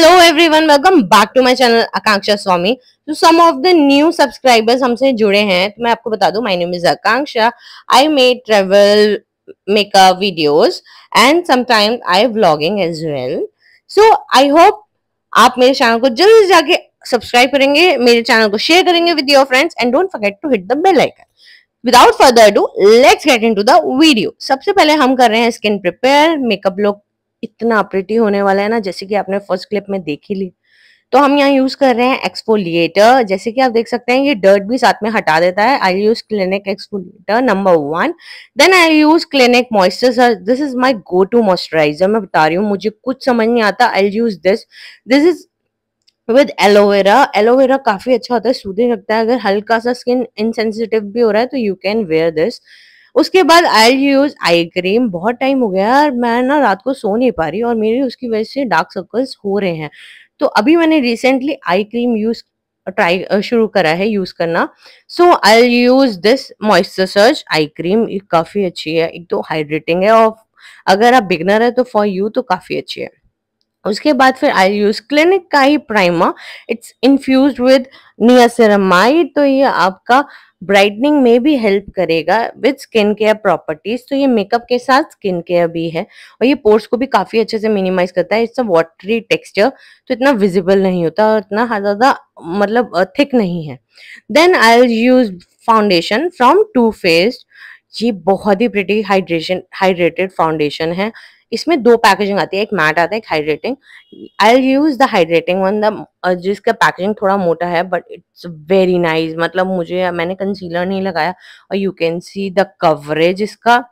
hello everyone welcome back to my channel Akanksha Swami तो some of the new subscribers हमसे जुड़े हैं तो मैं आपको बता दूं my name is Akanksha I made travel makeup videos and sometime I vlogging as well so I hope आप मेरे चैनल को जल्द से जाके सब्सक्राइब करेंगे मेरे चैनल को शेयर करेंगे with your friends and don't forget to hit the bell icon without further do let's get into the video सबसे पहले हम कर रहे हैं स्किन प्रिपेयर मेकअप लुक इतना प्रिटी होने वाला है ना जैसे कि आपने फर्स्ट क्लिप में देखी ली तो हम यहाँ यूज कर रहे हैं एक्सफोलिएटर जैसे कि आप देख सकते हैं ये डर्ट भी साथ में हटा देता है I use Clinique exfoliator number one then I use Clinique moisturiser this is my go to moisturiser मैं बता रही हूँ मुझे कुछ समझ नहीं आता I use this this is with aloe vera aloe vera काफी अच्छा होता है सूदिंग लगता है अगर हल्का सा स्किन इनसेंसिटिव भी हो रहा है तो यू कैन वेयर दिस उसके बाद आई यूज आई क्रीम बहुत टाइम हो गया यार मैं ना रात को सो नहीं पा रही और मेरी उसकी वजह से डार्क सर्कल्स हो रहे हैं तो अभी मैंने recently eye cream use try शुरू करा है यूज करना so I use this moisture surge eye cream काफी अच्छी है एक तो हाइड्रेटिंग है और अगर आप बिगनर है तो फॉर यू तो काफी अच्छी है उसके बाद फिर आई यूज क्लिनिक का ही primer it's infuse with niacinamide तो ये आपका ब्राइटनिंग में भी हेल्प करेगा विद स्किन केयर प्रॉपर्टीज तो ये मेकअप के साथ स्किन केयर भी है और ये पोर्स को भी काफ़ी अच्छे से मिनिमाइज करता है इट्स अ वाटरी टेक्सचर तो इतना विजिबल नहीं होता और इतना ज़्यादा मतलब थिक नहीं है then I use foundation from Too Faced ये बहुत ही प्रिटी हाइड्रेशन हाइड्रेटेड फाउंडेशन है इसमें दो पैकेजिंग आती है एक मैट आता है एक hydrating I use the hydrating one the जिसका पैकेजिंग थोड़ा मोटा है बट इट्स वेरी नाइस मतलब मुझे मैंने कंसीलर नहीं लगाया और you can see the coverage इसका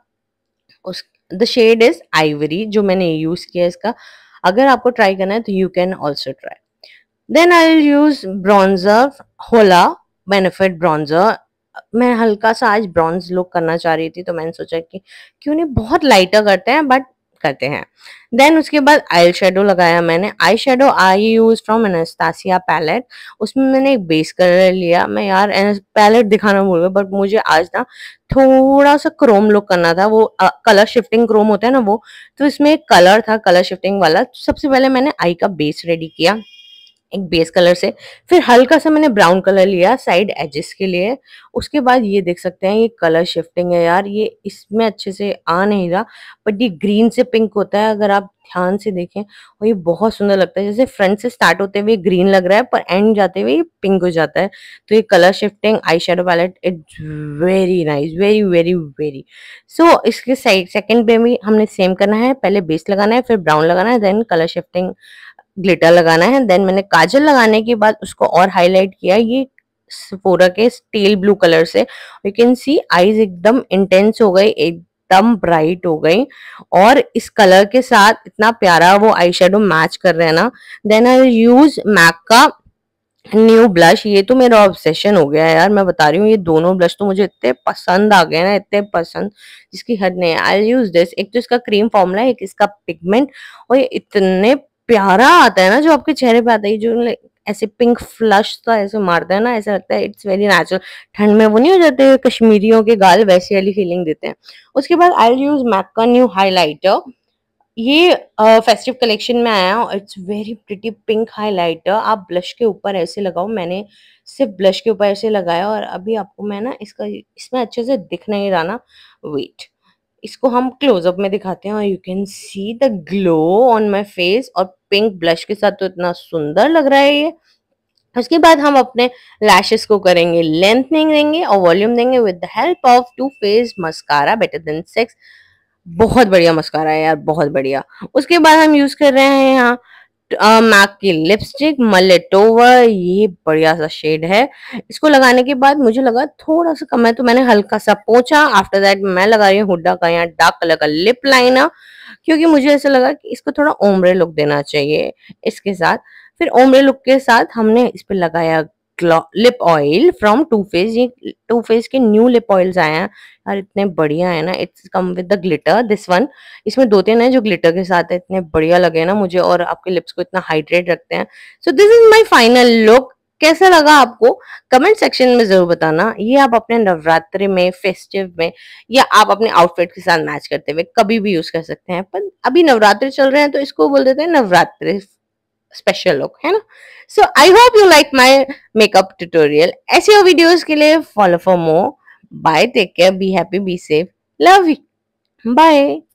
उस द शेड इज आइवरी जो मैंने यूज किया इसका अगर आपको ट्राई करना है तो you can also try then I use bronzer Hoola Benefit bronzer मैं हल्का सा आज ब्रॉन्ज लुक करना चाह रही थी तो मैंने सोचा कि क्यों नहीं बहुत लाइटर करते हैं बट करते हैं देन उसके बाद आई शेडो लगाया मैंने eye shadow I use from Anastasia palette उसमें मैंने एक बेस कलर लिया मैं यार पैलेट दिखाना भूल गया बट मुझे आज ना थोड़ा सा क्रोम लुक करना था वो कलर शिफ्टिंग क्रोम होता है ना वो तो इसमें एक कलर था कलर शिफ्टिंग वाला सबसे पहले मैंने आई का बेस रेडी किया एक बेस कलर से फिर हल्का सा मैंने ब्राउन कलर लिया साइड एजेस के लिए उसके बाद ये देख सकते हैं ये कलर शिफ्टिंग है यार ये इसमें अच्छे से आ नहीं रहा बट ये ग्रीन से पिंक होता है अगर आप ध्यान से देखें और ये बहुत सुंदर लगता है जैसे फ्रंट से स्टार्ट होते हुए ग्रीन लग रहा है पर एंड जाते हुए ये पिंक हो जाता है तो ये colour shifting eye shadow palette it's very nice very very very so इसके साइड सेकेंड पे भी हमने सेम करना है पहले बेस लगाना है फिर ब्राउन लगाना है देन कलर शिफ्टिंग ग्लिटर लगाना है देन मैंने काजल लगाने के बाद उसको और हाईलाइट किया ये सफोरा के स्टील ब्लू कलर से यू कैन सी आईज एकदम इंटेंस हो गई एकदम ब्राइट हो गई और इस कलर के साथ इतना प्यारा वो आई मैच कर रहे हैं ना देन आई यूज मैक का न्यू ब्लश ये तो मेरा ऑब्सेशन हो गया है यार मैं बता रही हूँ ये दोनों ब्लश तो मुझे इतने पसंद आ गए ना इतने पसंद जिसकी हद नहीं आई यूज दिस एक तो इसका क्रीम फॉर्मूला एक इसका पिगमेंट और ये इतने प्यारा आता है ना जो आपके चेहरे पे आता है जो ऐसे पिंक फ्लश सा ऐसे मारता है ना ऐसा लगता है इट्स वेरी नेचुरल ठंड में वो नहीं हो जाते कश्मीरियों के गाल वैसे वाली फीलिंग देते हैं उसके बाद आई यूज मैक का न्यू हाईलाइटर ये फेस्टिव uh, कलेक्शन में आया और it's very pretty pink highlighter आप ब्लश के ऊपर ऐसे लगाओ मैंने सिर्फ ब्लश के ऊपर ऐसे लगाया और अभी आपको मैं ना इसका इसमें अच्छे से दिख नहीं रहा ना वेट इसको हम क्लोजअप में दिखाते हैं और you can see the glow on my face और पिंक ब्लश के साथ तो इतना सुंदर लग रहा है ये उसके बाद हम अपने लैशेस को करेंगे लेंथनिंग देंगे और वॉल्यूम देंगे with the help of Too Faced mascara better than sex बहुत बढ़िया मस्कारा है यार बहुत बढ़िया उसके बाद हम यूज कर रहे हैं यहाँ मैक की लिपस्टिक मलेटोवर ये बढ़िया सा शेड है इसको लगाने के बाद मुझे लगा थोड़ा सा कम है तो मैंने हल्का सा पोछा आफ्टर दैट मैं लगा रही हूँ हुडा का यहाँ डार्क कलर का लिप लाइनर क्योंकि मुझे ऐसा लगा कि इसको थोड़ा ओमरे लुक देना चाहिए इसके साथ फिर ओमरे लुक के साथ हमने इस पर लगाया lip oil from Too Faced ये टू फेस के न्यू लिप ऑयल्स आए हैं यार इतने बढ़िया है ना it's come with the glitter this one इसमें दो तीन है जो ग्लिटर के साथ है इतने बढ़िया लगे ना मुझे और आपके लिप्स को इतना हाइड्रेट रखते हैं so this is my final look कैसा लगा आपको कमेंट सेक्शन में जरूर बताना ये आप अपने नवरात्रि में फेस्टिव में या आप अपने आउटफिट के साथ मैच करते हुए कभी भी यूज कर सकते हैं पर अभी नवरात्रि चल रहे हैं तो इसको बोल देते हैं नवरात्रि स्पेशल लुक है ना so I hope you like my makeup tutorial videos वीडियोज के लिए follow for more bye take care be happy be safe love you bye